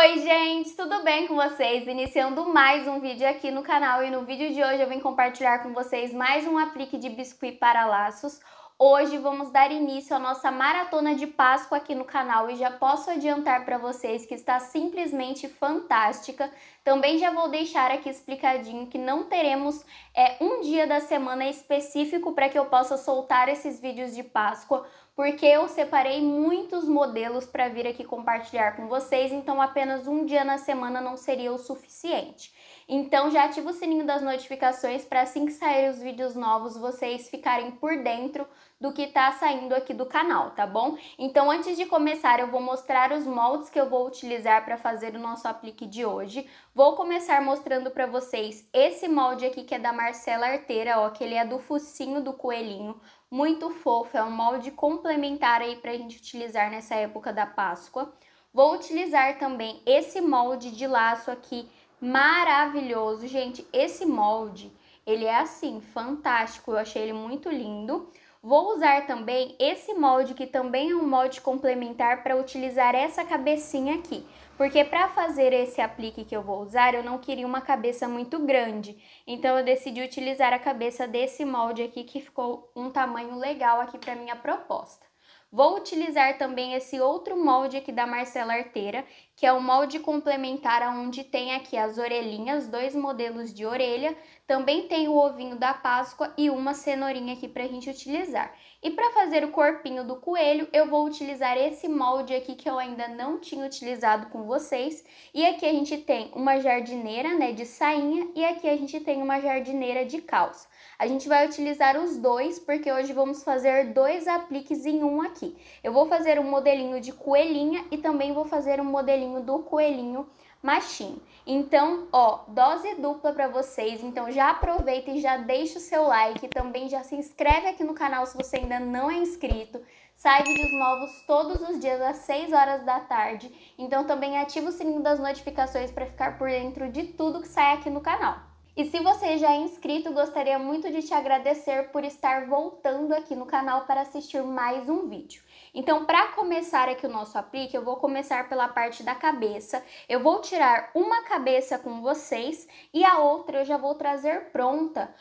Oi, gente, tudo bem com vocês? Iniciando mais um vídeo aqui no canal e no vídeo de hoje eu vim compartilhar com vocês mais um aplique de biscuit para laços. Hoje vamos dar início à nossa maratona de Páscoa aqui no canal e já posso adiantar para vocês que está simplesmente fantástica. Também já vou deixar aqui explicadinho que não teremos é, um dia da semana específico para que eu possa soltar esses vídeos de Páscoa, porque eu separei muitos modelos para vir aqui compartilhar com vocês, então apenas um dia na semana não seria o suficiente. Então já ativa o sininho das notificações para assim que saírem os vídeos novos vocês ficarem por dentro do que está saindo aqui do canal, tá bom? Então antes de começar eu vou mostrar os moldes que eu vou utilizar para fazer o nosso aplique de hoje. Vou começar mostrando para vocês esse molde aqui que é da Marcela Arteira, ó, que ele é do focinho do coelhinho muito fofo, é um molde complementar aí para a gente utilizar nessa época da Páscoa. Vou utilizar também esse molde de laço aqui, maravilhoso. Gente, esse molde, ele é assim, fantástico, eu achei ele muito lindo. Vou usar também esse molde, que também é um molde complementar para utilizar essa cabecinha aqui porque para fazer esse aplique que eu vou usar, eu não queria uma cabeça muito grande. Então eu decidi utilizar a cabeça desse molde aqui que ficou um tamanho legal aqui para minha proposta. Vou utilizar também esse outro molde aqui da Marcela Arteira, que é o um molde complementar aonde tem aqui as orelhinhas, dois modelos de orelha, também tem o ovinho da Páscoa e uma cenourinha aqui para a gente utilizar. E para fazer o corpinho do coelho, eu vou utilizar esse molde aqui que eu ainda não tinha utilizado com vocês. E aqui a gente tem uma jardineira, né, de sainha, e aqui a gente tem uma jardineira de calça. A gente vai utilizar os dois, porque hoje vamos fazer dois apliques em um aqui. Eu vou fazer um modelinho de coelhinha e também vou fazer um modelinho do coelhinho machinho. Então, ó, dose dupla para vocês. Então já aproveita e já deixa o seu like, também já se inscreve aqui no canal se você ainda não é inscrito. Sai vídeos novos todos os dias às 6 horas da tarde. Então também ativa o sininho das notificações para ficar por dentro de tudo que sai aqui no canal. E se você já é inscrito, gostaria muito de te agradecer por estar voltando aqui no canal para assistir mais um vídeo. Então, para começar aqui o nosso aplique, eu vou começar pela parte da cabeça. Eu vou tirar uma cabeça com vocês e a outra eu já vou trazer pronta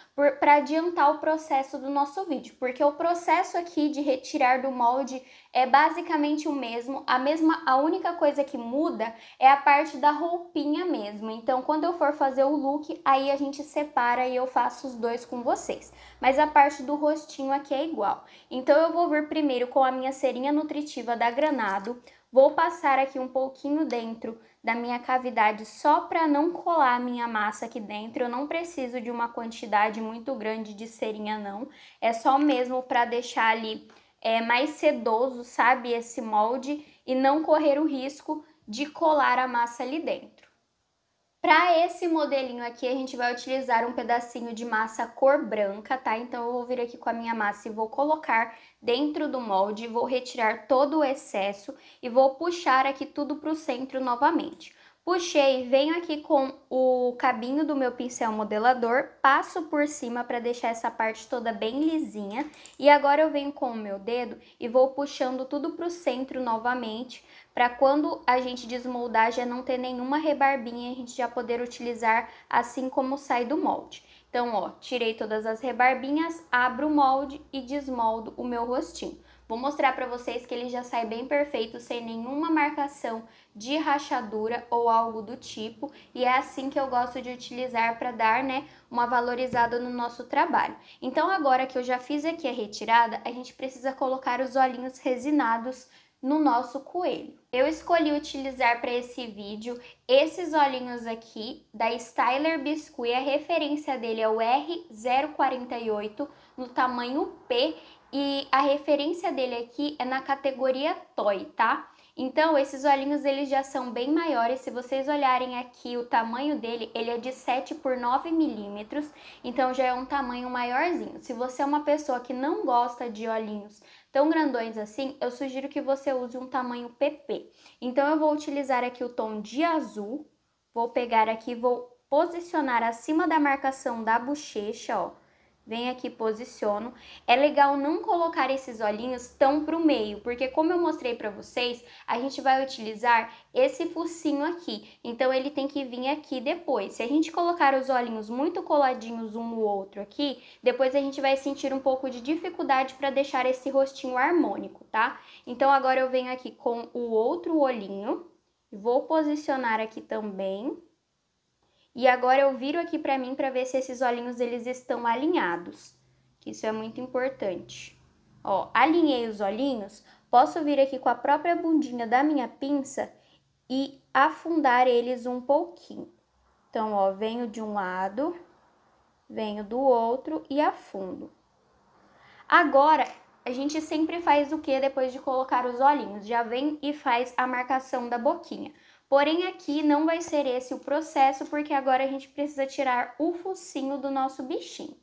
para adiantar o processo do nosso vídeo, porque o processo aqui de retirar do molde é basicamente o mesmo. A mesma, a única coisa que muda é a parte da roupinha mesmo. Então, quando eu for fazer o look, aí a gente separa e eu faço os dois com vocês. Mas a parte do rostinho aqui é igual. Então, eu vou vir primeiro com a minha cerimônia fibrinha nutritiva da granado, vou passar aqui um pouquinho dentro da minha cavidade só para não colar a minha massa aqui dentro. Eu não preciso de uma quantidade muito grande de serinha não, é só mesmo para deixar ali é, mais sedoso, sabe, esse molde e não correr o risco de colar a massa ali dentro. Para esse modelinho aqui, a gente vai utilizar um pedacinho de massa cor branca, tá? Então, eu vou vir aqui com a minha massa e vou colocar dentro do molde, vou retirar todo o excesso e vou puxar aqui tudo para o centro novamente. Puxei, venho aqui com o cabinho do meu pincel modelador, passo por cima para deixar essa parte toda bem lisinha. E agora eu venho com o meu dedo e vou puxando tudo para o centro novamente, para quando a gente desmoldar já não ter nenhuma rebarbinha, a gente já poder utilizar assim como sai do molde. Então, ó, tirei todas as rebarbinhas, abro o molde e desmoldo o meu rostinho. Vou mostrar para vocês que ele já sai bem perfeito, sem nenhuma marcação de rachadura ou algo do tipo, e é assim que eu gosto de utilizar para dar, né, uma valorizada no nosso trabalho. Então agora que eu já fiz aqui a retirada, a gente precisa colocar os olhinhos resinados no nosso coelho. Eu escolhi utilizar para esse vídeo esses olhinhos aqui da Styler Biscuit, a referência dele é o R048 no tamanho P e a referência dele aqui é na categoria toy, tá? Então, esses olhinhos eles já são bem maiores. Se vocês olharem aqui o tamanho dele, ele é de 7 por 9 milímetros, então já é um tamanho maiorzinho. Se você é uma pessoa que não gosta de olhinhos tão grandões assim, eu sugiro que você use um tamanho PP. Então, eu vou utilizar aqui o tom de azul, vou pegar aqui, vou posicionar acima da marcação da bochecha, ó venho aqui, posiciono. É legal não colocar esses olhinhos tão pro meio, porque como eu mostrei pra vocês, a gente vai utilizar esse focinho aqui. Então, ele tem que vir aqui depois. Se a gente colocar os olhinhos muito coladinhos um no outro aqui, depois a gente vai sentir um pouco de dificuldade para deixar esse rostinho harmônico, tá? Então, agora eu venho aqui com o outro olhinho. Vou posicionar aqui também. E agora eu viro aqui para mim para ver se esses olhinhos eles estão alinhados. Isso é muito importante. Ó, alinhei os olhinhos, posso vir aqui com a própria bundinha da minha pinça e afundar eles um pouquinho. Então, ó, venho de um lado, venho do outro e afundo. Agora, a gente sempre faz o que depois de colocar os olhinhos? Já vem e faz a marcação da boquinha. Porém, aqui não vai ser esse o processo, porque agora a gente precisa tirar o focinho do nosso bichinho.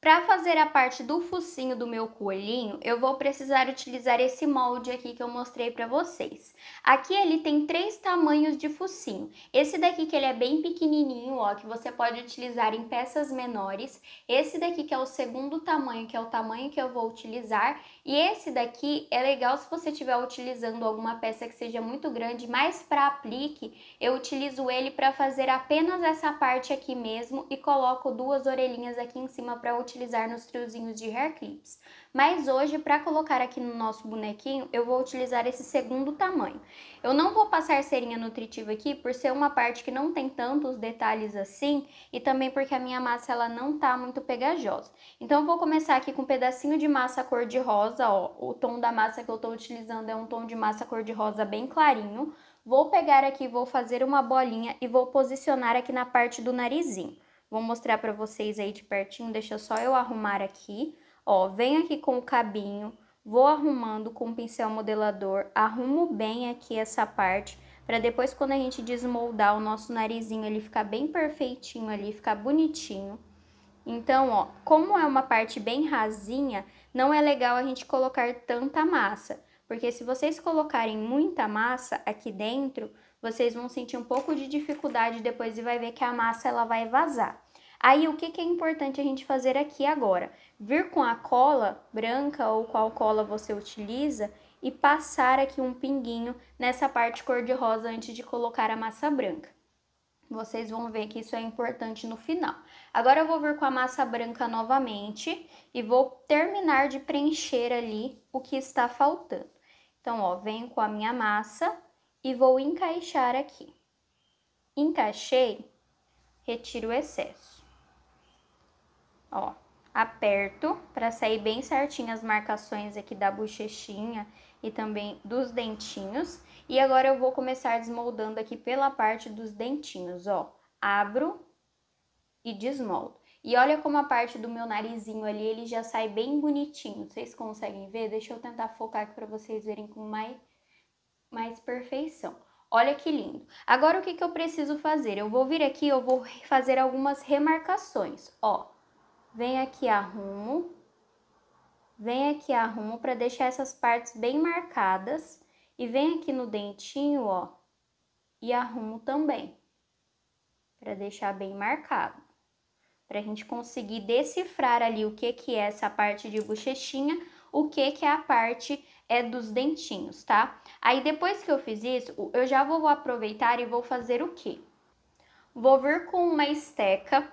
Para fazer a parte do focinho do meu coelhinho, eu vou precisar utilizar esse molde aqui que eu mostrei para vocês. Aqui ele tem três tamanhos de focinho. Esse daqui que ele é bem pequenininho, ó, que você pode utilizar em peças menores. Esse daqui que é o segundo tamanho, que é o tamanho que eu vou utilizar. E esse daqui é legal se você estiver utilizando alguma peça que seja muito grande, mas para aplique eu utilizo ele para fazer apenas essa parte aqui mesmo e coloco duas orelhinhas aqui em cima para utilizar nos triozinhos de hair clips mas hoje para colocar aqui no nosso bonequinho eu vou utilizar esse segundo tamanho. Eu não vou passar serinha nutritiva aqui por ser uma parte que não tem tantos detalhes assim e também porque a minha massa ela não tá muito pegajosa. Então eu vou começar aqui com um pedacinho de massa cor de rosa, ó, o tom da massa que eu tô utilizando é um tom de massa cor de rosa bem clarinho. Vou pegar aqui, vou fazer uma bolinha e vou posicionar aqui na parte do narizinho. Vou mostrar para vocês aí de pertinho, deixa só eu arrumar aqui. Ó, venho aqui com o cabinho, vou arrumando com o pincel modelador, arrumo bem aqui essa parte, para depois quando a gente desmoldar o nosso narizinho, ele ficar bem perfeitinho ali, ficar bonitinho. Então, ó, como é uma parte bem rasinha, não é legal a gente colocar tanta massa, porque se vocês colocarem muita massa aqui dentro, vocês vão sentir um pouco de dificuldade depois e vai ver que a massa ela vai vazar. Aí, o que, que é importante a gente fazer aqui agora? vir com a cola branca ou qual cola você utiliza e passar aqui um pinguinho nessa parte cor-de-rosa antes de colocar a massa branca. Vocês vão ver que isso é importante no final. Agora eu vou vir com a massa branca novamente e vou terminar de preencher ali o que está faltando. Então, ó, venho com a minha massa e vou encaixar aqui. Encaixei, retiro o excesso. Ó, aperto para sair bem certinho as marcações aqui da bochechinha e também dos dentinhos. E agora eu vou começar desmoldando aqui pela parte dos dentinhos, ó. Abro e desmoldo. E olha como a parte do meu narizinho ali, ele já sai bem bonitinho. Vocês conseguem ver? Deixa eu tentar focar aqui para vocês verem com mais, mais perfeição. Olha que lindo. Agora, o que, que eu preciso fazer? Eu vou vir aqui, eu vou fazer algumas remarcações, ó. Vem aqui arrumo. Vem aqui arrumo para deixar essas partes bem marcadas. E vem aqui no dentinho, ó, e arrumo também. Para deixar bem marcado. Para a gente conseguir decifrar ali o que, que é essa parte de bochechinha, o que, que é a parte é dos dentinhos, tá? Aí depois que eu fiz isso, eu já vou aproveitar e vou fazer o quê? Vou vir com uma esteca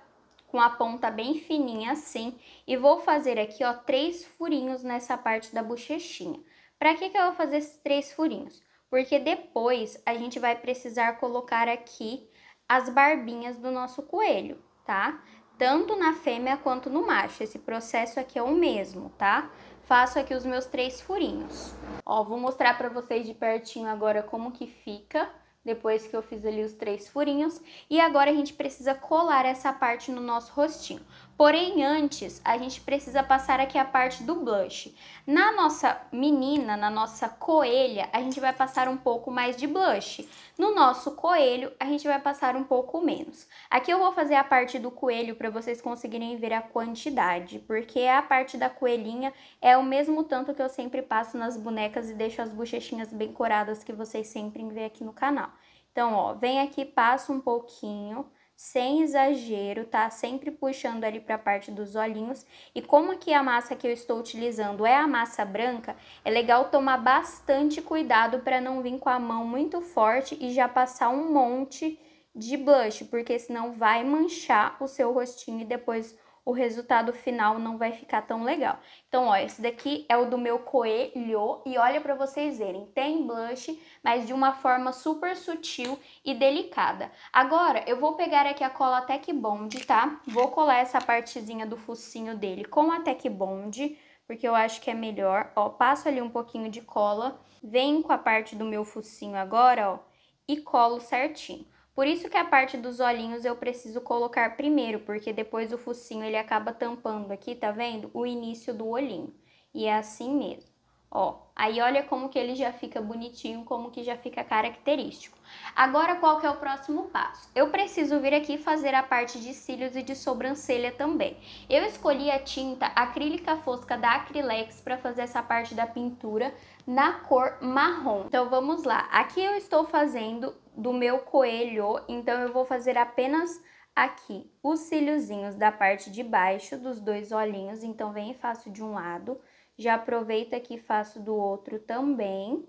com a ponta bem fininha assim, e vou fazer aqui, ó, três furinhos nessa parte da bochechinha. Para que que eu vou fazer esses três furinhos? Porque depois a gente vai precisar colocar aqui as barbinhas do nosso coelho, tá? Tanto na fêmea quanto no macho, esse processo aqui é o mesmo, tá? Faço aqui os meus três furinhos. Ó, vou mostrar para vocês de pertinho agora como que fica depois que eu fiz ali os três furinhos. E agora a gente precisa colar essa parte no nosso rostinho. Porém, antes, a gente precisa passar aqui a parte do blush. Na nossa menina, na nossa coelha, a gente vai passar um pouco mais de blush. No nosso coelho, a gente vai passar um pouco menos. Aqui eu vou fazer a parte do coelho para vocês conseguirem ver a quantidade, porque a parte da coelhinha é o mesmo tanto que eu sempre passo nas bonecas e deixo as bochechinhas bem coradas que vocês sempre vêem aqui no canal. Então, ó, vem aqui, passa um pouquinho sem exagero, tá? Sempre puxando ali para a parte dos olhinhos. E como aqui a massa que eu estou utilizando é a massa branca, é legal tomar bastante cuidado para não vir com a mão muito forte e já passar um monte de blush, porque senão vai manchar o seu rostinho e depois o resultado final não vai ficar tão legal. Então, ó, esse daqui é o do meu coelho e olha para vocês verem, tem blush, mas de uma forma super sutil e delicada. Agora, eu vou pegar aqui a cola Tech Bond, tá? Vou colar essa partezinha do focinho dele com a Tech Bond, porque eu acho que é melhor. Ó, passo ali um pouquinho de cola, venho com a parte do meu focinho agora, ó, e colo certinho. Por isso que a parte dos olhinhos eu preciso colocar primeiro, porque depois o focinho ele acaba tampando aqui, tá vendo? O início do olhinho. E é assim mesmo. Ó, aí olha como que ele já fica bonitinho, como que já fica característico. Agora qual que é o próximo passo? Eu preciso vir aqui fazer a parte de cílios e de sobrancelha também. Eu escolhi a tinta acrílica fosca da Acrylex para fazer essa parte da pintura, na cor marrom. Então vamos lá. Aqui eu estou fazendo do meu coelho, então eu vou fazer apenas aqui os cíliozinhos da parte de baixo dos dois olhinhos. Então vem e faço de um lado, já aproveita aqui e faço do outro também.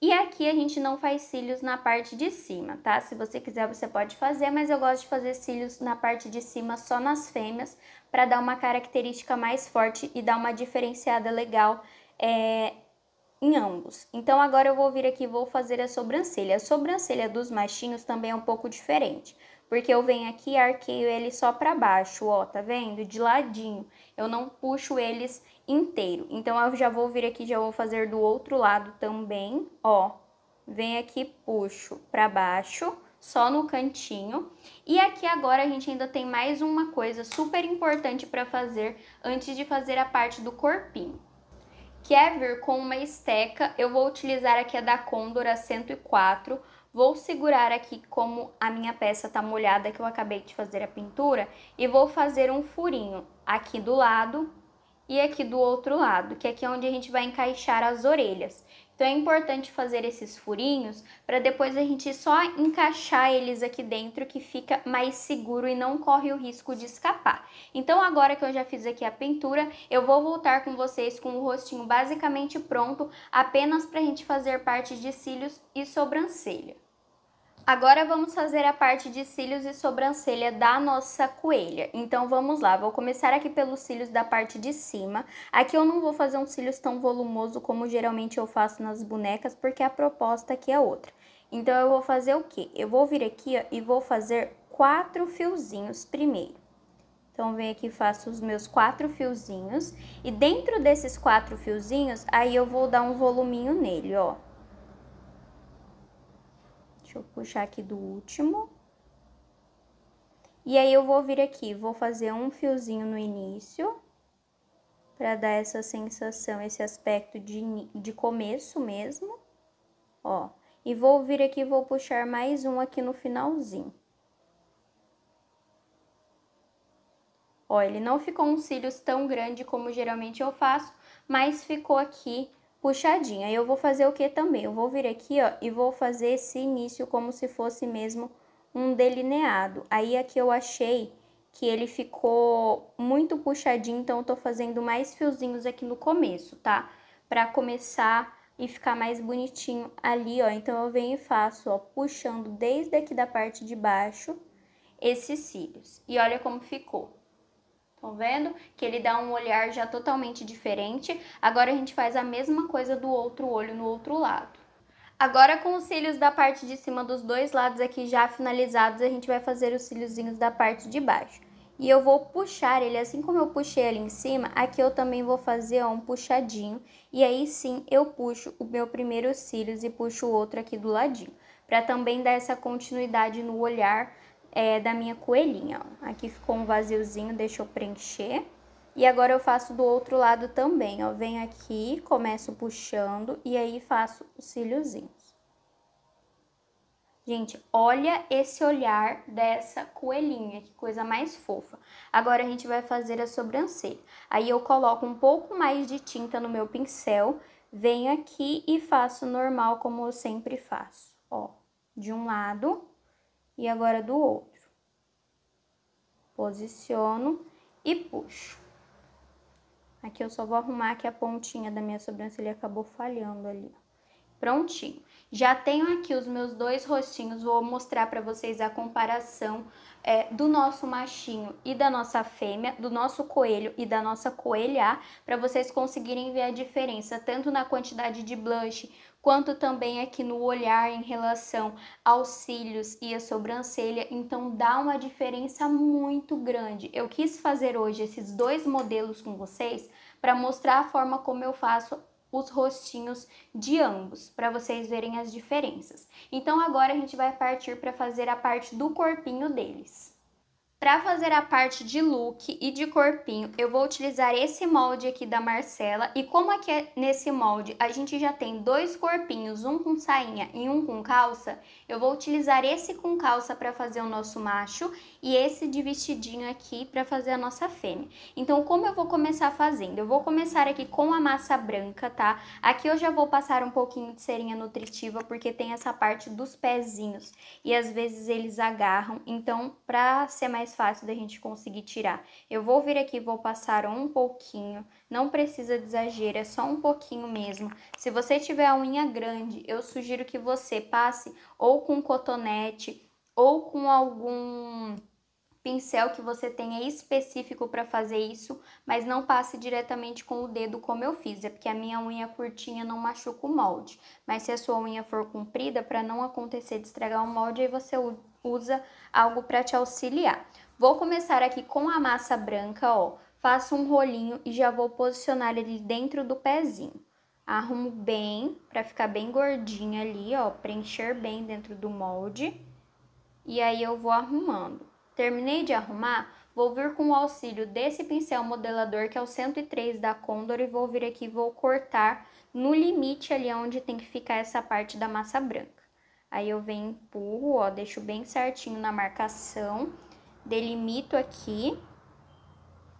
E aqui a gente não faz cílios na parte de cima, tá? Se você quiser, você pode fazer, mas eu gosto de fazer cílios na parte de cima só nas fêmeas, para dar uma característica mais forte e dar uma diferenciada legal é, em ambos. Então agora eu vou vir aqui e vou fazer a sobrancelha. A sobrancelha dos machinhos também é um pouco diferente, porque eu venho aqui e arqueio ele só para baixo, ó, tá vendo? De ladinho. Eu não puxo eles inteiro. Então eu já vou vir aqui, já vou fazer do outro lado também, ó. Vem aqui, puxo para baixo, só no cantinho. E aqui agora a gente ainda tem mais uma coisa super importante para fazer antes de fazer a parte do corpinho. Quer é vir com uma esteca, eu vou utilizar aqui a da a 104. Vou segurar aqui como a minha peça tá molhada, que eu acabei de fazer a pintura. E vou fazer um furinho aqui do lado e aqui do outro lado, que aqui é onde a gente vai encaixar as orelhas. Então é importante fazer esses furinhos para depois a gente só encaixar eles aqui dentro que fica mais seguro e não corre o risco de escapar. Então agora que eu já fiz aqui a pintura, eu vou voltar com vocês com o rostinho basicamente pronto, apenas para a gente fazer parte de cílios e sobrancelha. Agora vamos fazer a parte de cílios e sobrancelha da nossa coelha. Então vamos lá, vou começar aqui pelos cílios da parte de cima. Aqui eu não vou fazer um cílios tão volumoso como geralmente eu faço nas bonecas, porque a proposta aqui é outra. Então eu vou fazer o quê? Eu vou vir aqui ó, e vou fazer quatro fiozinhos primeiro. Então venho aqui, faço os meus quatro fiozinhos e dentro desses quatro fiozinhos, aí eu vou dar um voluminho nele, ó. Deixa eu puxar aqui do último. E aí, eu vou vir aqui, vou fazer um fiozinho no início, para dar essa sensação, esse aspecto de, de começo mesmo, ó. E vou vir aqui, vou puxar mais um aqui no finalzinho. Ó, ele não ficou uns cílios tão grande como geralmente eu faço, mas ficou aqui puxadinha. Eu vou fazer o que também? Eu vou vir aqui, ó, e vou fazer esse início como se fosse mesmo um delineado. Aí aqui eu achei que ele ficou muito puxadinho, então eu tô fazendo mais fiozinhos aqui no começo, tá? Pra começar e ficar mais bonitinho ali, ó. Então eu venho e faço, ó, puxando desde aqui da parte de baixo esses cílios. E olha como ficou. Estão vendo? Que ele dá um olhar já totalmente diferente. Agora a gente faz a mesma coisa do outro olho no outro lado. Agora com os cílios da parte de cima dos dois lados aqui já finalizados, a gente vai fazer os cíliozinhos da parte de baixo. E eu vou puxar ele, assim como eu puxei ali em cima, aqui eu também vou fazer ó, um puxadinho. E aí sim eu puxo o meu primeiro cílios e puxo o outro aqui do ladinho. Pra também dar essa continuidade no olhar é, da minha coelhinha. Ó. Aqui ficou um vaziozinho, deixa eu preencher. E agora eu faço do outro lado também, ó. Venho aqui, começo puxando e aí faço os cíliozinhos. Gente, olha esse olhar dessa coelhinha, que coisa mais fofa. Agora a gente vai fazer a sobrancelha. Aí eu coloco um pouco mais de tinta no meu pincel, venho aqui e faço normal como eu sempre faço, ó. De um lado e agora do outro. Posiciono e puxo. Aqui eu só vou arrumar que a pontinha da minha sobrancelha acabou falhando ali. Prontinho. Já tenho aqui os meus dois rostinhos, vou mostrar para vocês a comparação é, do nosso machinho e da nossa fêmea, do nosso coelho e da nossa coelha, para vocês conseguirem ver a diferença, tanto na quantidade de blush quanto também aqui no olhar em relação aos cílios e a sobrancelha, então dá uma diferença muito grande. Eu quis fazer hoje esses dois modelos com vocês para mostrar a forma como eu faço os rostinhos de ambos, para vocês verem as diferenças. Então agora a gente vai partir para fazer a parte do corpinho deles. Para fazer a parte de look e de corpinho, eu vou utilizar esse molde aqui da Marcela. E como aqui é nesse molde a gente já tem dois corpinhos, um com sainha e um com calça, eu vou utilizar esse com calça para fazer o nosso macho e esse de vestidinho aqui para fazer a nossa fêmea. Então, como eu vou começar fazendo? Eu vou começar aqui com a massa branca, tá? Aqui eu já vou passar um pouquinho de serinha nutritiva, porque tem essa parte dos pezinhos, e às vezes eles agarram, então, pra ser mais fácil da gente conseguir tirar, eu vou vir aqui, vou passar um pouquinho, não precisa de exagero, é só um pouquinho mesmo. Se você tiver a unha grande, eu sugiro que você passe ou com cotonete, ou com algum pincel que você tenha específico para fazer isso, mas não passe diretamente com o dedo como eu fiz, é porque a minha unha curtinha não machuca o molde. Mas se a sua unha for comprida, para não acontecer de estragar o molde, aí você usa algo para te auxiliar. Vou começar aqui com a massa branca, ó. Faço um rolinho e já vou posicionar ele dentro do pezinho. Arrumo bem para ficar bem gordinha ali, ó, preencher bem dentro do molde e aí eu vou arrumando. Terminei de arrumar, vou vir com o auxílio desse pincel modelador que é o 103 da Condor e vou vir aqui e vou cortar no limite ali onde tem que ficar essa parte da massa branca. Aí eu venho, empurro, ó, deixo bem certinho na marcação, delimito aqui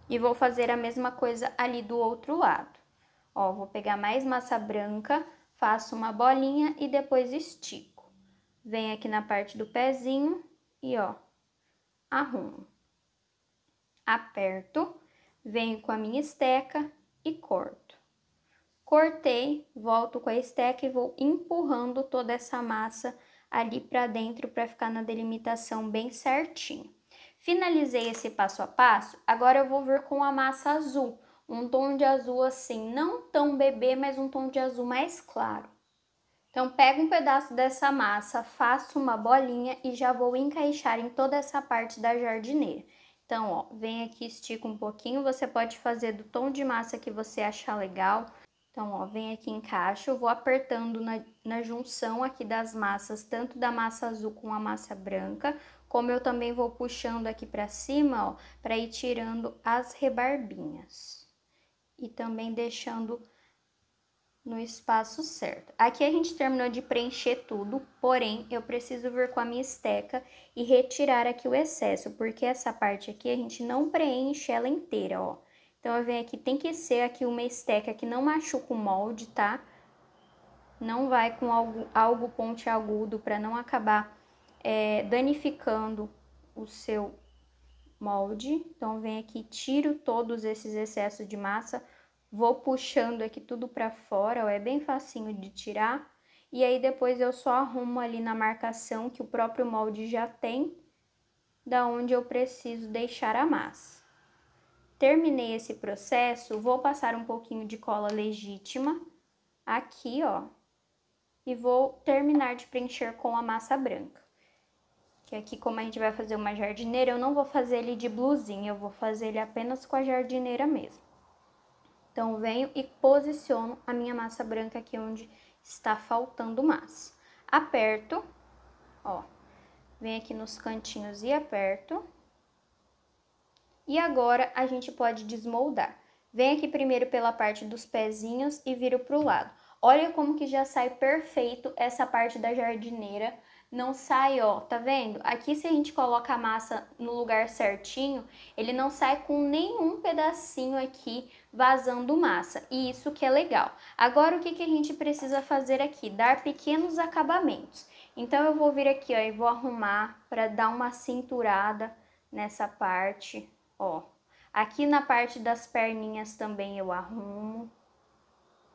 e vou fazer a mesma coisa ali do outro lado. Ó, vou pegar mais massa branca, faço uma bolinha e depois estico. Venho aqui na parte do pezinho e, ó, arrumo. Aperto, venho com a minha esteca e corto. Cortei, volto com a esteca e vou empurrando toda essa massa ali para dentro para ficar na delimitação bem certinho. Finalizei esse passo a passo, agora eu vou vir com a massa azul, um tom de azul assim, não tão bebê, mas um tom de azul mais claro. Então, pego um pedaço dessa massa, faço uma bolinha e já vou encaixar em toda essa parte da jardineira. Então, ó, vem aqui, estica um pouquinho, você pode fazer do tom de massa que você achar legal. Então, ó, vem aqui, encaixo, vou apertando na, na junção aqui das massas, tanto da massa azul com a massa branca, como eu também vou puxando aqui para cima, ó, para ir tirando as rebarbinhas. E também deixando no espaço certo. Aqui a gente terminou de preencher tudo, porém, eu preciso vir com a minha esteca e retirar aqui o excesso, porque essa parte aqui a gente não preenche ela inteira, ó. Então, eu venho aqui, tem que ser aqui uma esteca que não machuca o molde, tá? Não vai com algo, algo pontiagudo para não acabar é, danificando o seu molde. Então, vem aqui, tiro todos esses excessos de massa, vou puxando aqui tudo para fora, ó, é bem facinho de tirar. E aí depois eu só arrumo ali na marcação que o próprio molde já tem, da onde eu preciso deixar a massa. Terminei esse processo, vou passar um pouquinho de cola legítima aqui, ó, e vou terminar de preencher com a massa branca. Que aqui, como a gente vai fazer uma jardineira, eu não vou fazer ele de blusinha, eu vou fazer ele apenas com a jardineira mesmo. Então, venho e posiciono a minha massa branca aqui onde está faltando massa. Aperto, ó, vem aqui nos cantinhos e aperto. E agora, a gente pode desmoldar. Vem aqui primeiro pela parte dos pezinhos e viro para o lado. Olha como que já sai perfeito essa parte da jardineira. Não sai, ó, tá vendo? Aqui se a gente coloca a massa no lugar certinho, ele não sai com nenhum pedacinho aqui vazando massa. E isso que é legal. Agora, o que, que a gente precisa fazer aqui? Dar pequenos acabamentos. Então, eu vou vir aqui, ó, e vou arrumar para dar uma cinturada nessa parte, ó. Aqui na parte das perninhas também eu arrumo,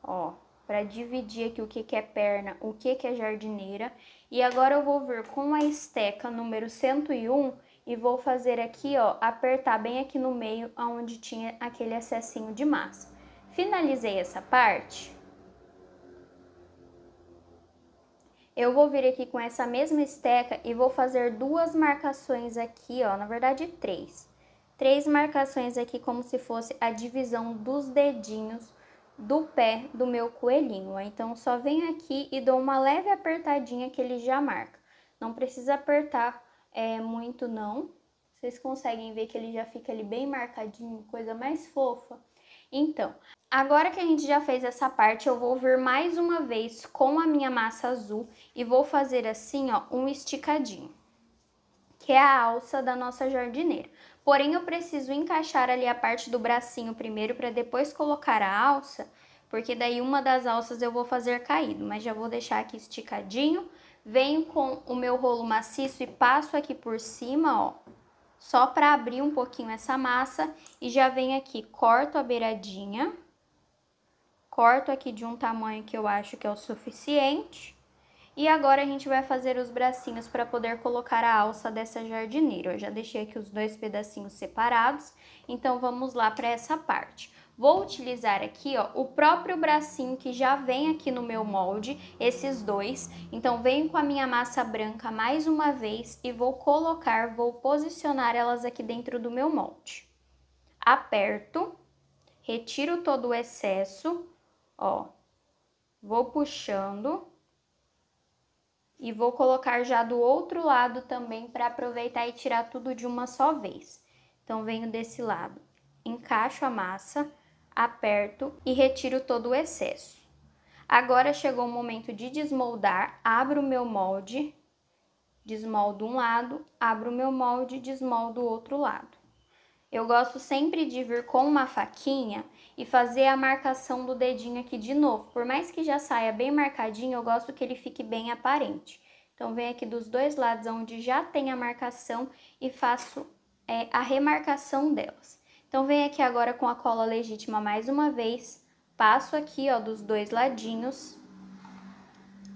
ó para dividir aqui o que, que é perna, o que, que é jardineira. E agora eu vou vir com a esteca número 101 e vou fazer aqui, ó, apertar bem aqui no meio onde tinha aquele excessinho de massa. Finalizei essa parte. Eu vou vir aqui com essa mesma esteca e vou fazer duas marcações aqui, ó, na verdade três. Três marcações aqui como se fosse a divisão dos dedinhos do pé do meu coelhinho. Então, só venho aqui e dou uma leve apertadinha que ele já marca. Não precisa apertar é, muito não. Vocês conseguem ver que ele já fica ali bem marcadinho, coisa mais fofa. Então, agora que a gente já fez essa parte, eu vou vir mais uma vez com a minha massa azul e vou fazer assim, ó, um esticadinho. Que é a alça da nossa jardineira. Porém, eu preciso encaixar ali a parte do bracinho primeiro para depois colocar a alça, porque daí uma das alças eu vou fazer caído, mas já vou deixar aqui esticadinho. Venho com o meu rolo maciço e passo aqui por cima, ó, só para abrir um pouquinho essa massa e já venho aqui, corto a beiradinha, corto aqui de um tamanho que eu acho que é o suficiente e agora a gente vai fazer os bracinhos para poder colocar a alça dessa jardineira. Eu já deixei aqui os dois pedacinhos separados, então vamos lá para essa parte. Vou utilizar aqui, ó, o próprio bracinho que já vem aqui no meu molde, esses dois. Então, venho com a minha massa branca mais uma vez e vou colocar, vou posicionar elas aqui dentro do meu molde. Aperto, retiro todo o excesso, ó, vou puxando e vou colocar já do outro lado também para aproveitar e tirar tudo de uma só vez. Então, venho desse lado, encaixo a massa, aperto e retiro todo o excesso. Agora chegou o momento de desmoldar, abro o meu molde, desmoldo um lado, abro o meu molde, desmoldo o outro lado. Eu gosto sempre de vir com uma faquinha e fazer a marcação do dedinho aqui de novo. Por mais que já saia bem marcadinho, eu gosto que ele fique bem aparente. Então, venho aqui dos dois lados onde já tem a marcação e faço é, a remarcação delas. Então, venho aqui agora com a cola legítima mais uma vez, passo aqui, ó, dos dois ladinhos,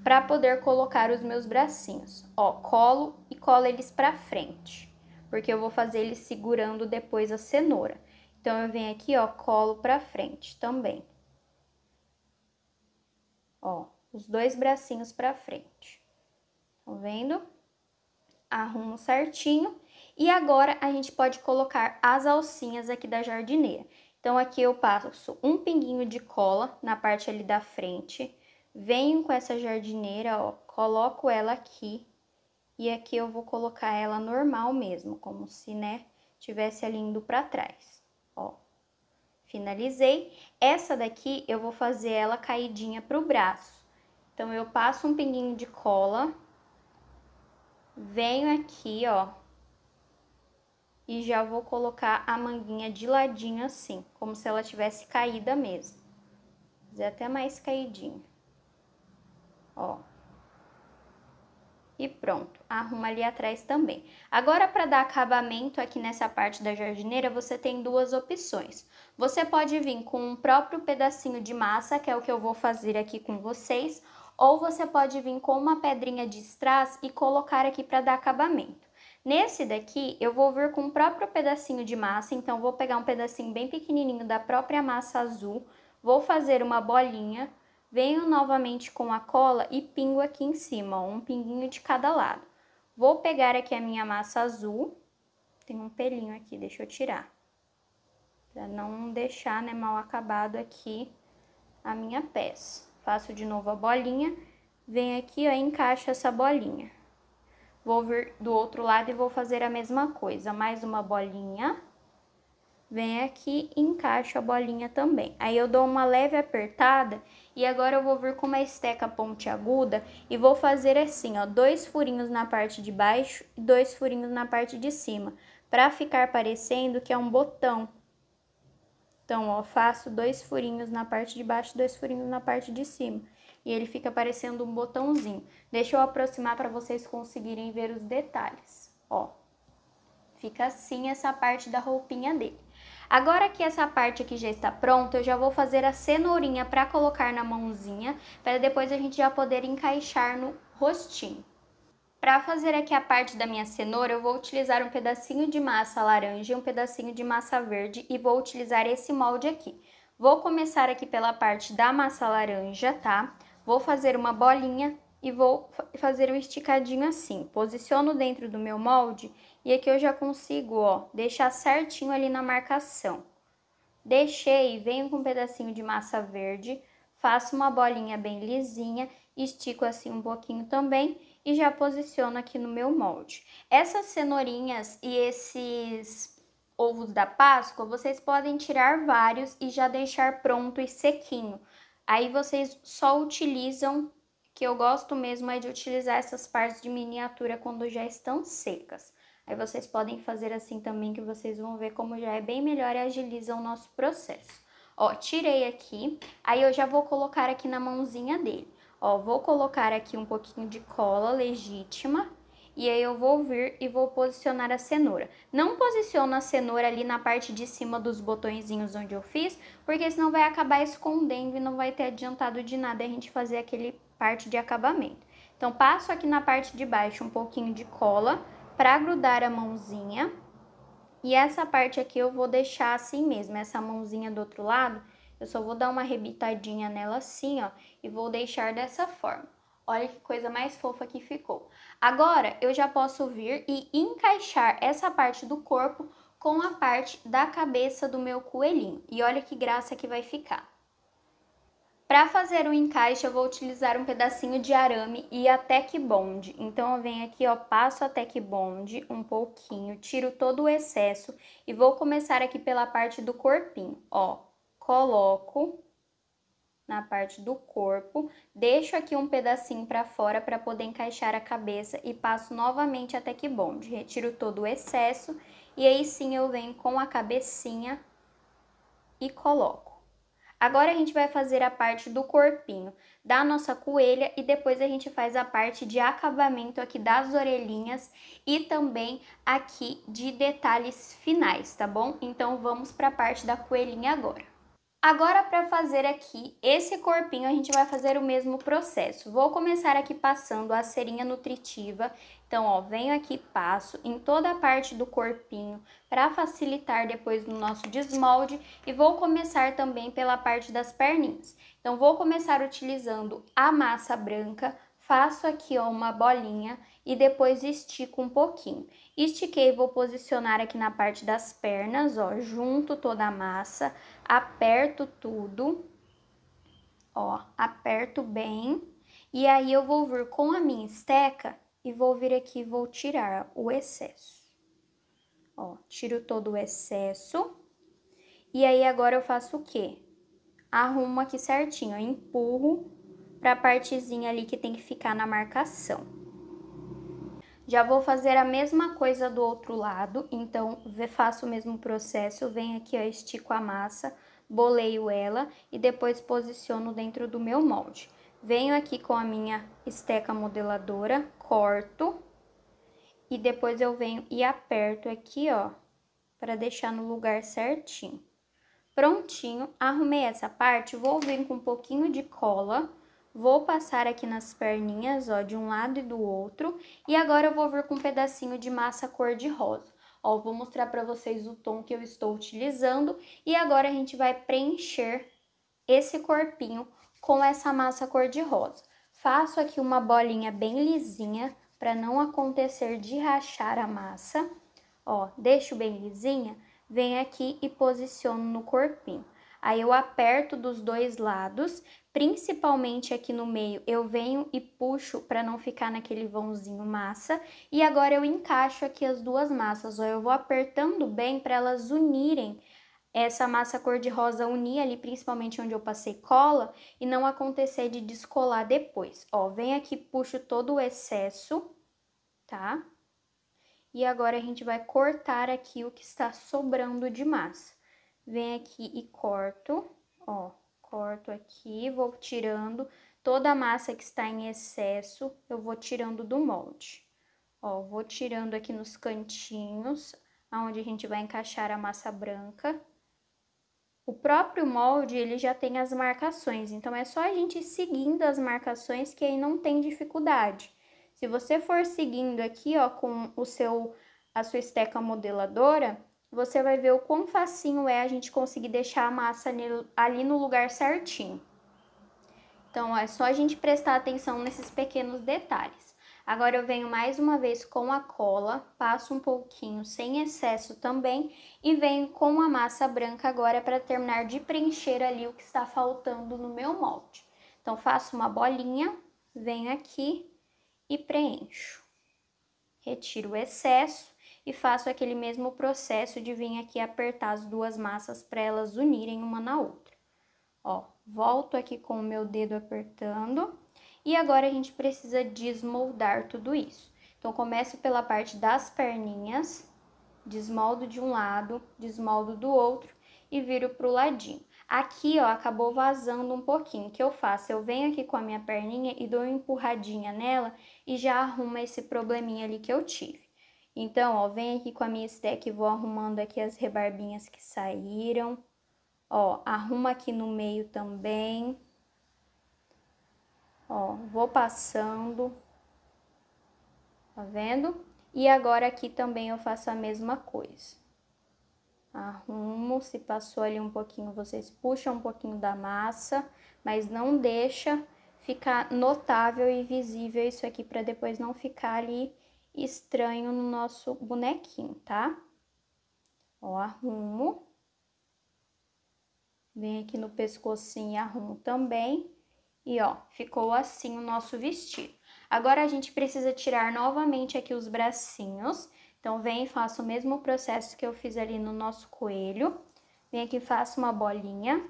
para poder colocar os meus bracinhos. Ó, colo e colo eles para frente, porque eu vou fazer eles segurando depois a cenoura. Então, eu venho aqui, ó, colo pra frente também. Ó, os dois bracinhos pra frente. Tá vendo? Arrumo certinho. E agora, a gente pode colocar as alcinhas aqui da jardineira. Então, aqui eu passo um pinguinho de cola na parte ali da frente. Venho com essa jardineira, ó, coloco ela aqui. E aqui eu vou colocar ela normal mesmo, como se, né, tivesse ali indo pra trás. Finalizei. Essa daqui eu vou fazer ela caidinha pro braço. Então, eu passo um pinguinho de cola, venho aqui, ó, e já vou colocar a manguinha de ladinho assim, como se ela tivesse caída mesmo. fazer até mais caidinha. Ó e pronto, arruma ali atrás também. Agora, para dar acabamento aqui nessa parte da jardineira, você tem duas opções. Você pode vir com um próprio pedacinho de massa, que é o que eu vou fazer aqui com vocês, ou você pode vir com uma pedrinha de strass e colocar aqui para dar acabamento. Nesse daqui, eu vou vir com o próprio pedacinho de massa, então vou pegar um pedacinho bem pequenininho da própria massa azul, vou fazer uma bolinha, Venho novamente com a cola e pingo aqui em cima, ó, um pinguinho de cada lado. Vou pegar aqui a minha massa azul, tem um pelinho aqui, deixa eu tirar. Pra não deixar, né, mal acabado aqui a minha peça. Faço de novo a bolinha, vem aqui, ó, encaixo essa bolinha. Vou vir do outro lado e vou fazer a mesma coisa, mais uma bolinha Vem aqui e encaixo a bolinha também. Aí eu dou uma leve apertada e agora eu vou vir com uma esteca pontiaguda e vou fazer assim, ó, dois furinhos na parte de baixo e dois furinhos na parte de cima, para ficar parecendo que é um botão. Então, ó, faço dois furinhos na parte de baixo e dois furinhos na parte de cima e ele fica parecendo um botãozinho. Deixa eu aproximar para vocês conseguirem ver os detalhes, ó. Fica assim essa parte da roupinha dele. Agora que essa parte aqui já está pronta, eu já vou fazer a cenourinha para colocar na mãozinha, para depois a gente já poder encaixar no rostinho. Para fazer aqui a parte da minha cenoura, eu vou utilizar um pedacinho de massa laranja e um pedacinho de massa verde e vou utilizar esse molde aqui. Vou começar aqui pela parte da massa laranja, tá? Vou fazer uma bolinha e vou fazer um esticadinho assim. Posiciono dentro do meu molde e aqui eu já consigo, ó, deixar certinho ali na marcação. Deixei, venho com um pedacinho de massa verde, faço uma bolinha bem lisinha, estico assim um pouquinho também e já posiciono aqui no meu molde. Essas cenourinhas e esses ovos da Páscoa, vocês podem tirar vários e já deixar pronto e sequinho. Aí vocês só utilizam que eu gosto mesmo é de utilizar essas partes de miniatura quando já estão secas. Aí vocês podem fazer assim também que vocês vão ver como já é bem melhor e agiliza o nosso processo. Ó, tirei aqui, aí eu já vou colocar aqui na mãozinha dele. Ó, vou colocar aqui um pouquinho de cola legítima, e aí eu vou vir e vou posicionar a cenoura. Não posiciona a cenoura ali na parte de cima dos botõezinhos onde eu fiz, porque senão vai acabar escondendo e não vai ter adiantado de nada a gente fazer aquele parte de acabamento. Então, passo aqui na parte de baixo um pouquinho de cola para grudar a mãozinha. E essa parte aqui eu vou deixar assim mesmo, essa mãozinha do outro lado, eu só vou dar uma rebitadinha nela assim, ó, e vou deixar dessa forma. Olha que coisa mais fofa que ficou. Agora, eu já posso vir e encaixar essa parte do corpo com a parte da cabeça do meu coelhinho. E olha que graça que vai ficar. Para fazer o encaixe, eu vou utilizar um pedacinho de arame e até que bond. Então, eu venho aqui, ó, passo até que bond um pouquinho, tiro todo o excesso e vou começar aqui pela parte do corpinho, ó. Coloco na parte do corpo, deixo aqui um pedacinho para fora para poder encaixar a cabeça e passo novamente até que bond. Retiro todo o excesso e aí sim eu venho com a cabecinha e coloco. Agora a gente vai fazer a parte do corpinho da nossa coelha e depois a gente faz a parte de acabamento aqui das orelhinhas e também aqui de detalhes finais, tá bom? Então vamos para a parte da coelhinha agora. Agora para fazer aqui esse corpinho a gente vai fazer o mesmo processo. Vou começar aqui passando a serinha nutritiva então, ó, venho aqui, passo em toda a parte do corpinho para facilitar depois no nosso desmolde e vou começar também pela parte das perninhas. Então, vou começar utilizando a massa branca, faço aqui ó, uma bolinha e depois estico um pouquinho. Estiquei, vou posicionar aqui na parte das pernas, ó, junto toda a massa, aperto tudo, ó, aperto bem. E aí, eu vou vir com a minha esteca e vou vir aqui e vou tirar o excesso. Ó, tiro todo o excesso. E aí agora eu faço o quê? Arrumo aqui certinho, empurro para a partezinha ali que tem que ficar na marcação. Já vou fazer a mesma coisa do outro lado, então faço o mesmo processo, venho aqui, ó, estico a massa, boleio ela e depois posiciono dentro do meu molde venho aqui com a minha esteca modeladora, corto, e depois eu venho e aperto aqui, ó, para deixar no lugar certinho. Prontinho, arrumei essa parte, vou vir com um pouquinho de cola, vou passar aqui nas perninhas, ó, de um lado e do outro, e agora eu vou vir com um pedacinho de massa cor de rosa. Ó, vou mostrar para vocês o tom que eu estou utilizando e agora a gente vai preencher esse corpinho com essa massa cor-de-rosa. Faço aqui uma bolinha bem lisinha para não acontecer de rachar a massa. Ó, deixo bem lisinha, venho aqui e posiciono no corpinho. Aí eu aperto dos dois lados, principalmente aqui no meio, eu venho e puxo para não ficar naquele vãozinho massa. E agora eu encaixo aqui as duas massas, ó, eu vou apertando bem para elas unirem essa massa cor-de-rosa unir ali, principalmente onde eu passei cola, e não acontecer de descolar depois. Ó, vem aqui, puxo todo o excesso, tá? E agora a gente vai cortar aqui o que está sobrando de massa. Vem aqui e corto, ó, corto aqui, vou tirando toda a massa que está em excesso, eu vou tirando do molde. Ó, vou tirando aqui nos cantinhos, aonde a gente vai encaixar a massa branca, o próprio molde, ele já tem as marcações, então é só a gente seguindo as marcações que aí não tem dificuldade. Se você for seguindo aqui, ó, com o seu a sua esteca modeladora, você vai ver o quão facinho é a gente conseguir deixar a massa ali no lugar certinho. Então, ó, é só a gente prestar atenção nesses pequenos detalhes. Agora eu venho mais uma vez com a cola, passo um pouquinho sem excesso também e venho com a massa branca agora para terminar de preencher ali o que está faltando no meu molde. Então faço uma bolinha, venho aqui e preencho. Retiro o excesso e faço aquele mesmo processo de vir aqui apertar as duas massas para elas unirem uma na outra. Ó, volto aqui com o meu dedo apertando e agora a gente precisa desmoldar tudo isso. Então, começo pela parte das perninhas, desmoldo de um lado, desmoldo do outro e viro pro ladinho. Aqui, ó, acabou vazando um pouquinho. O que eu faço? Eu venho aqui com a minha perninha e dou uma empurradinha nela e já arruma esse probleminha ali que eu tive. Então, ó, venho aqui com a minha stack e vou arrumando aqui as rebarbinhas que saíram. Ó, arruma aqui no meio também. Ó, vou passando. Tá vendo? E agora aqui também eu faço a mesma coisa. Arrumo, se passou ali um pouquinho, vocês puxam um pouquinho da massa, mas não deixa ficar notável e visível isso aqui para depois não ficar ali estranho no nosso bonequinho, tá? Ó, arrumo. vem aqui no pescocinho e arrumo também. E ó, ficou assim o nosso vestido. Agora, a gente precisa tirar novamente aqui os bracinhos. Então, vem e faço o mesmo processo que eu fiz ali no nosso coelho. Vem aqui, faço uma bolinha.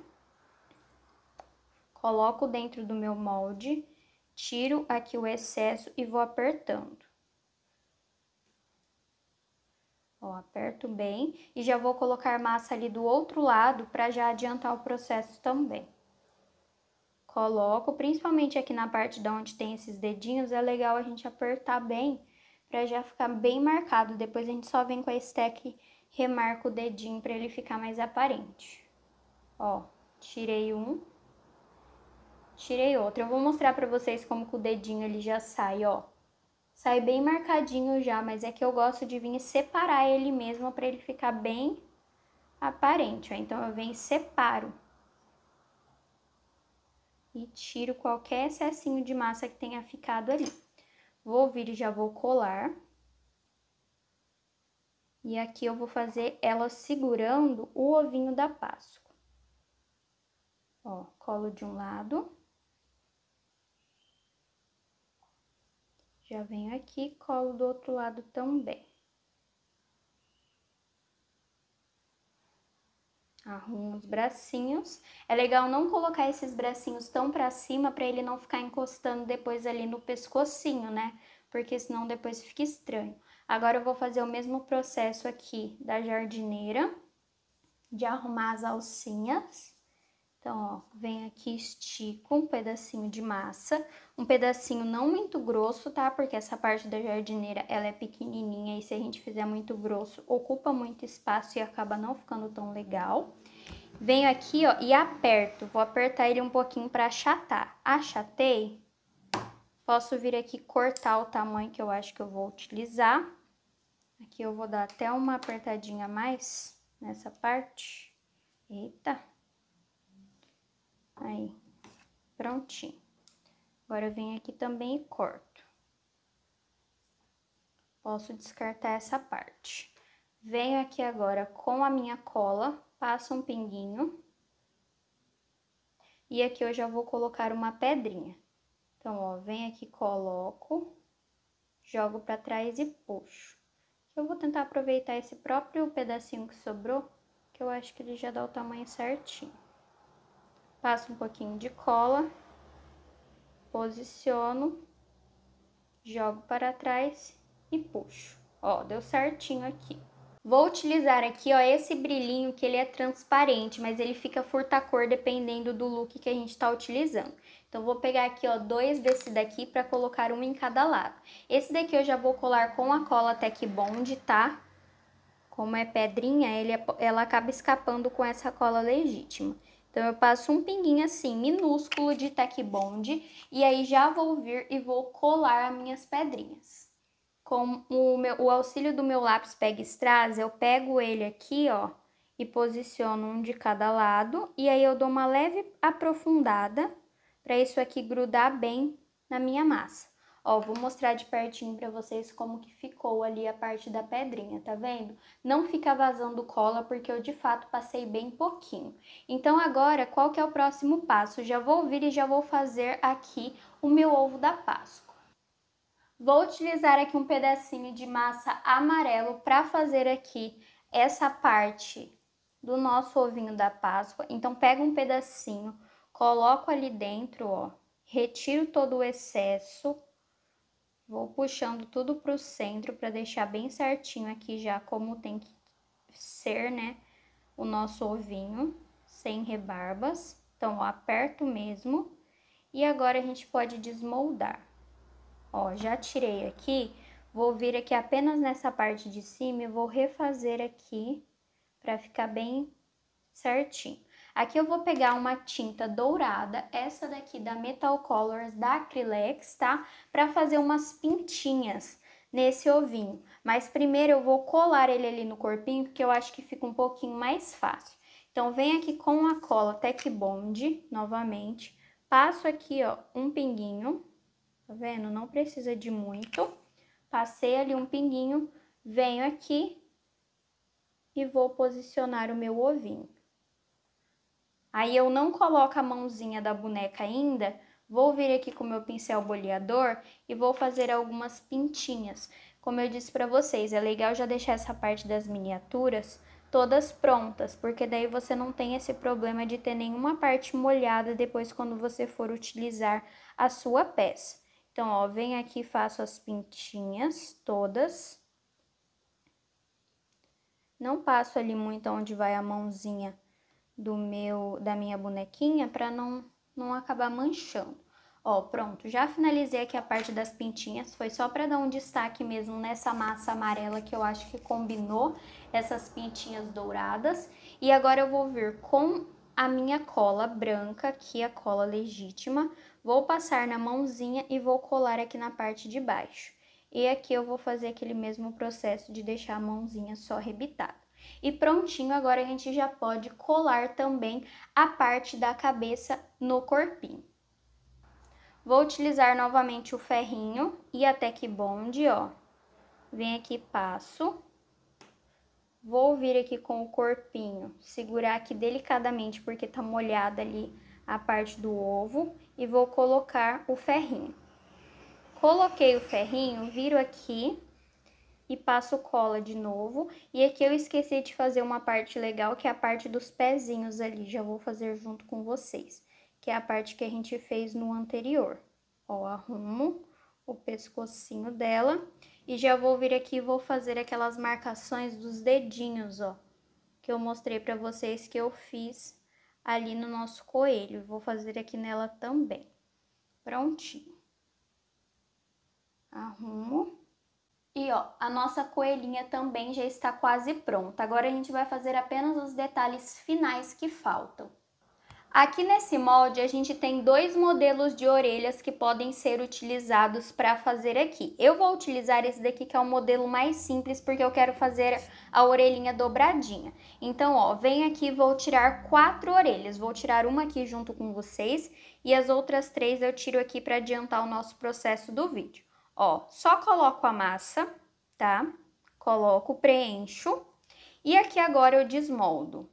Coloco dentro do meu molde. Tiro aqui o excesso e vou apertando. Ó, aperto bem e já vou colocar massa ali do outro lado para já adiantar o processo também coloco, principalmente aqui na parte de onde tem esses dedinhos, é legal a gente apertar bem para já ficar bem marcado. Depois a gente só vem com a stack remarca o dedinho para ele ficar mais aparente. Ó, tirei um, tirei outro. Eu vou mostrar para vocês como que o dedinho ele já sai, ó. Sai bem marcadinho já, mas é que eu gosto de vir separar ele mesmo para ele ficar bem aparente, ó. Então eu venho e separo e tiro qualquer excessinho de massa que tenha ficado ali. Vou vir e já vou colar. E aqui eu vou fazer ela segurando o ovinho da Páscoa. Ó, colo de um lado. Já venho aqui, colo do outro lado também. Arruma os bracinhos. É legal não colocar esses bracinhos tão para cima para ele não ficar encostando depois ali no pescocinho, né? Porque senão depois fica estranho. Agora eu vou fazer o mesmo processo aqui da jardineira, de arrumar as alcinhas. Então, ó, venho aqui, estico um pedacinho de massa, um pedacinho não muito grosso, tá? Porque essa parte da jardineira, ela é pequenininha e se a gente fizer muito grosso, ocupa muito espaço e acaba não ficando tão legal. Venho aqui, ó, e aperto. Vou apertar ele um pouquinho pra achatar. Achatei, posso vir aqui cortar o tamanho que eu acho que eu vou utilizar. Aqui eu vou dar até uma apertadinha a mais nessa parte. Eita! Aí, prontinho. Agora, eu venho aqui também e corto. Posso descartar essa parte. Venho aqui agora com a minha cola, passo um pinguinho. E aqui eu já vou colocar uma pedrinha. Então, ó, venho aqui, coloco, jogo para trás e puxo. Eu vou tentar aproveitar esse próprio pedacinho que sobrou, que eu acho que ele já dá o tamanho certinho passo um pouquinho de cola, posiciono, jogo para trás e puxo. Ó, deu certinho aqui. Vou utilizar aqui, ó, esse brilhinho que ele é transparente, mas ele fica furta-cor dependendo do look que a gente tá utilizando. Então, vou pegar aqui, ó, dois desse daqui pra colocar um em cada lado. Esse daqui eu já vou colar com a cola Tec Bond, tá? Como é pedrinha, ele, é ela acaba escapando com essa cola legítima. Então, eu passo um pinguinho assim, minúsculo de Tech Bond, e aí já vou vir e vou colar minhas pedrinhas. Com o, meu, o auxílio do meu lápis Peg Strass, eu pego ele aqui, ó, e posiciono um de cada lado, e aí eu dou uma leve aprofundada para isso aqui grudar bem na minha massa. Ó, vou mostrar de pertinho para vocês como que ficou ali a parte da pedrinha, tá vendo? Não fica vazando cola porque eu de fato passei bem pouquinho. Então agora, qual que é o próximo passo? Já vou vir e já vou fazer aqui o meu ovo da Páscoa. Vou utilizar aqui um pedacinho de massa amarelo para fazer aqui essa parte do nosso ovinho da Páscoa. Então pega um pedacinho, coloco ali dentro, ó, retiro todo o excesso Vou puxando tudo para o centro para deixar bem certinho aqui já como tem que ser, né, o nosso ovinho, sem rebarbas. Então, ó, aperto mesmo. E agora a gente pode desmoldar. Ó, já tirei aqui, vou vir aqui apenas nessa parte de cima e vou refazer aqui para ficar bem certinho. Aqui eu vou pegar uma tinta dourada, essa daqui da Metal Colors da Acrylex, tá? Para fazer umas pintinhas nesse ovinho. Mas primeiro eu vou colar ele ali no corpinho, porque eu acho que fica um pouquinho mais fácil. Então, vem aqui com a cola Tech Bond, novamente, passo aqui, ó, um pinguinho, tá vendo? Não precisa de muito. Passei ali um pinguinho, venho aqui e vou posicionar o meu ovinho. Aí eu não coloco a mãozinha da boneca ainda, vou vir aqui com meu pincel boleador e vou fazer algumas pintinhas. Como eu disse para vocês, é legal já deixar essa parte das miniaturas todas prontas, porque daí você não tem esse problema de ter nenhuma parte molhada depois quando você for utilizar a sua peça. Então, ó, vem aqui, faço as pintinhas todas. Não passo ali muito onde vai a mãozinha do meu da minha bonequinha para não não acabar manchando. Ó, pronto, já finalizei aqui a parte das pintinhas, foi só para dar um destaque mesmo nessa massa amarela que eu acho que combinou essas pintinhas douradas. E agora eu vou vir com a minha cola branca, que é a cola legítima, vou passar na mãozinha e vou colar aqui na parte de baixo. E aqui eu vou fazer aquele mesmo processo de deixar a mãozinha só rebitada. E prontinho, agora a gente já pode colar também a parte da cabeça no corpinho. Vou utilizar novamente o ferrinho e até que bonde, ó. Vem aqui, passo. Vou vir aqui com o corpinho, segurar aqui delicadamente porque tá molhada ali a parte do ovo e vou colocar o ferrinho. Coloquei o ferrinho, viro aqui e passo cola de novo. E aqui eu esqueci de fazer uma parte legal, que é a parte dos pezinhos ali, já vou fazer junto com vocês, que é a parte que a gente fez no anterior. Ó, arrumo o pescocinho dela e já vou vir aqui e vou fazer aquelas marcações dos dedinhos, ó, que eu mostrei pra vocês que eu fiz ali no nosso coelho. Vou fazer aqui nela também. Prontinho. Arrumo. E ó, a nossa coelhinha também já está quase pronta. Agora a gente vai fazer apenas os detalhes finais que faltam. Aqui nesse molde a gente tem dois modelos de orelhas que podem ser utilizados para fazer aqui. Eu vou utilizar esse daqui que é o modelo mais simples porque eu quero fazer a orelhinha dobradinha. Então ó, vem aqui vou tirar quatro orelhas, vou tirar uma aqui junto com vocês e as outras três eu tiro aqui para adiantar o nosso processo do vídeo. Ó, só coloco a massa, tá? Coloco, preencho. E aqui agora eu desmoldo.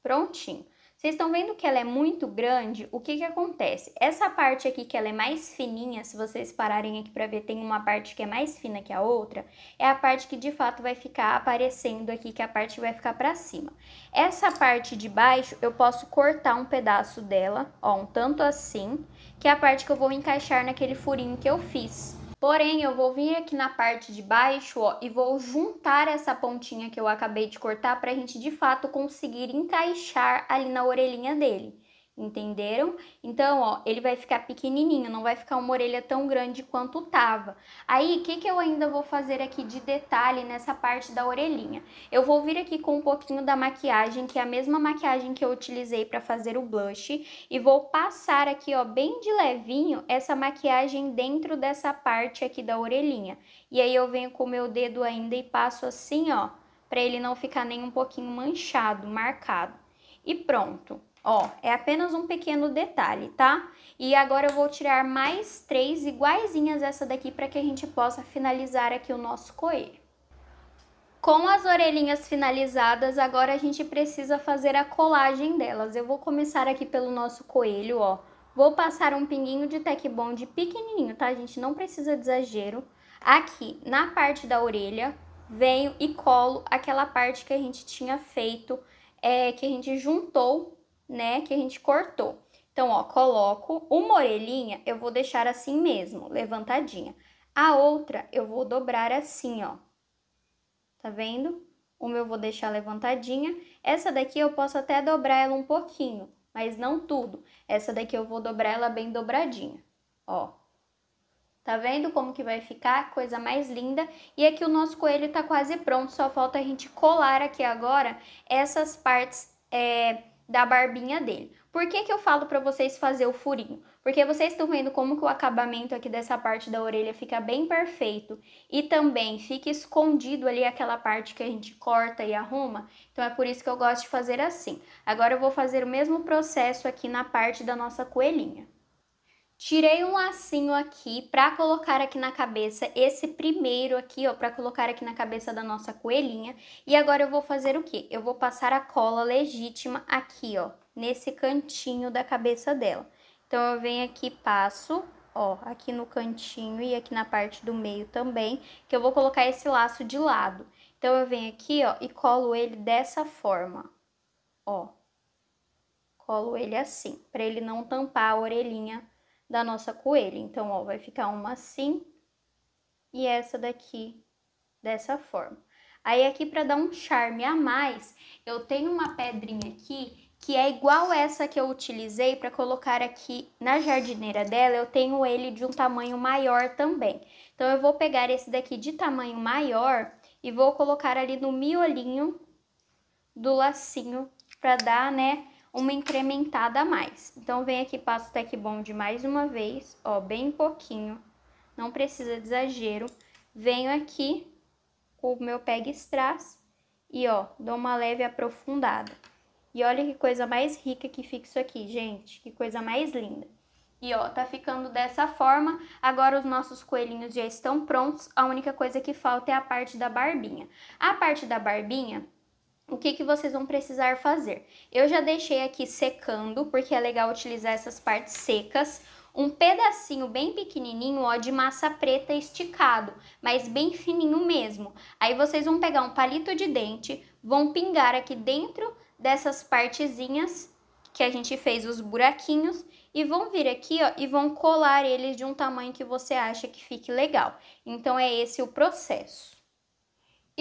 Prontinho. Vocês estão vendo que ela é muito grande? O que que acontece? Essa parte aqui que ela é mais fininha, se vocês pararem aqui para ver, tem uma parte que é mais fina que a outra, é a parte que de fato vai ficar aparecendo aqui, que é a parte que vai ficar para cima. Essa parte de baixo, eu posso cortar um pedaço dela, ó, um tanto assim, que é a parte que eu vou encaixar naquele furinho que eu fiz. Porém, eu vou vir aqui na parte de baixo, ó, e vou juntar essa pontinha que eu acabei de cortar para a gente, de fato, conseguir encaixar ali na orelhinha dele entenderam? Então, ó, ele vai ficar pequenininho, não vai ficar uma orelha tão grande quanto tava. Aí, o que, que eu ainda vou fazer aqui de detalhe nessa parte da orelhinha? Eu vou vir aqui com um pouquinho da maquiagem, que é a mesma maquiagem que eu utilizei para fazer o blush, e vou passar aqui, ó, bem de levinho, essa maquiagem dentro dessa parte aqui da orelhinha. E aí, eu venho com o meu dedo ainda e passo assim, ó, para ele não ficar nem um pouquinho manchado, marcado. E pronto. Ó, é apenas um pequeno detalhe, tá? E agora eu vou tirar mais três iguaizinhas essa daqui para que a gente possa finalizar aqui o nosso coelho. Com as orelhinhas finalizadas, agora a gente precisa fazer a colagem delas. Eu vou começar aqui pelo nosso coelho, ó. Vou passar um pinguinho de Tec Bond pequenininho, tá, gente? Não precisa de exagero. Aqui, na parte da orelha, venho e colo aquela parte que a gente tinha feito, é, que a gente juntou né, que a gente cortou. Então, ó, coloco uma orelhinha, eu vou deixar assim mesmo, levantadinha. A outra eu vou dobrar assim, ó. Tá vendo? Uma eu vou deixar levantadinha. Essa daqui eu posso até dobrar ela um pouquinho, mas não tudo. Essa daqui eu vou dobrar ela bem dobradinha, ó. Tá vendo como que vai ficar? Coisa mais linda. E aqui o nosso coelho tá quase pronto, só falta a gente colar aqui agora essas partes é, da barbinha dele. Por que, que eu falo para vocês fazer o furinho? Porque vocês estão vendo como que o acabamento aqui dessa parte da orelha fica bem perfeito e também fica escondido ali aquela parte que a gente corta e arruma. Então é por isso que eu gosto de fazer assim. Agora eu vou fazer o mesmo processo aqui na parte da nossa coelhinha. Tirei um lacinho aqui para colocar aqui na cabeça esse primeiro aqui, ó, para colocar aqui na cabeça da nossa coelhinha. E agora eu vou fazer o quê? Eu vou passar a cola legítima aqui, ó, nesse cantinho da cabeça dela. Então eu venho aqui, passo, ó, aqui no cantinho e aqui na parte do meio também, que eu vou colocar esse laço de lado. Então eu venho aqui, ó, e colo ele dessa forma, ó. Colo ele assim, para ele não tampar a orelhinha da nossa coelha. Então, ó, vai ficar uma assim e essa daqui dessa forma. Aí aqui para dar um charme a mais, eu tenho uma pedrinha aqui que é igual essa que eu utilizei para colocar aqui na jardineira dela, eu tenho ele de um tamanho maior também. Então eu vou pegar esse daqui de tamanho maior e vou colocar ali no miolinho do lacinho para dar, né, uma incrementada a mais. Então, vem aqui, passa o Tec Bond mais uma vez, ó, bem pouquinho, não precisa de exagero. Venho aqui com o meu peg strass e, ó, dou uma leve aprofundada. E olha que coisa mais rica que fica isso aqui, gente, que coisa mais linda. E ó, tá ficando dessa forma. Agora os nossos coelhinhos já estão prontos. A única coisa que falta é a parte da barbinha. A parte da barbinha, o que, que vocês vão precisar fazer. Eu já deixei aqui secando, porque é legal utilizar essas partes secas. Um pedacinho bem pequenininho, ó, de massa preta esticado, mas bem fininho mesmo. Aí vocês vão pegar um palito de dente, vão pingar aqui dentro dessas partezinhas que a gente fez os buraquinhos e vão vir aqui, ó, e vão colar eles de um tamanho que você acha que fique legal. Então é esse o processo.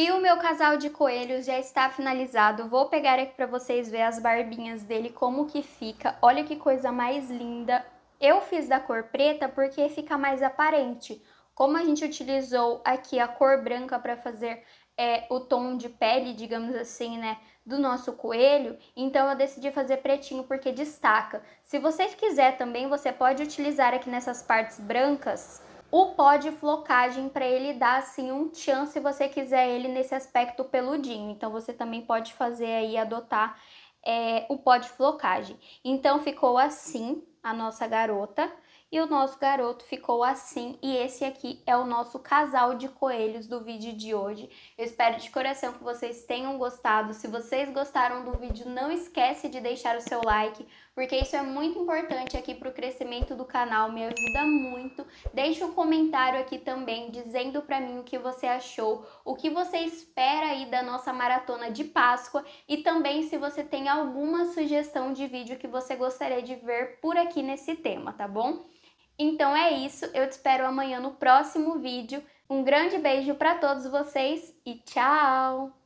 E o meu casal de coelhos já está finalizado. Vou pegar aqui para vocês ver as barbinhas dele, como que fica. Olha que coisa mais linda. Eu fiz da cor preta porque fica mais aparente. Como a gente utilizou aqui a cor branca para fazer é, o tom de pele, digamos assim, né, do nosso coelho, então eu decidi fazer pretinho porque destaca. Se você quiser também, você pode utilizar aqui nessas partes brancas o pó de flocagem para ele dar assim um tchan se você quiser ele nesse aspecto peludinho. Então você também pode fazer aí adotar é, o pó de flocagem. Então ficou assim a nossa garota e o nosso garoto ficou assim. E esse aqui é o nosso casal de coelhos do vídeo de hoje. Eu espero de coração que vocês tenham gostado. Se vocês gostaram do vídeo, não esquece de deixar o seu like porque isso é muito importante aqui para o crescimento do canal, me ajuda muito. Deixe um comentário aqui também dizendo para mim o que você achou, o que você espera aí da nossa maratona de Páscoa e também se você tem alguma sugestão de vídeo que você gostaria de ver por aqui nesse tema, tá bom? Então é isso, eu te espero amanhã no próximo vídeo. Um grande beijo para todos vocês e tchau!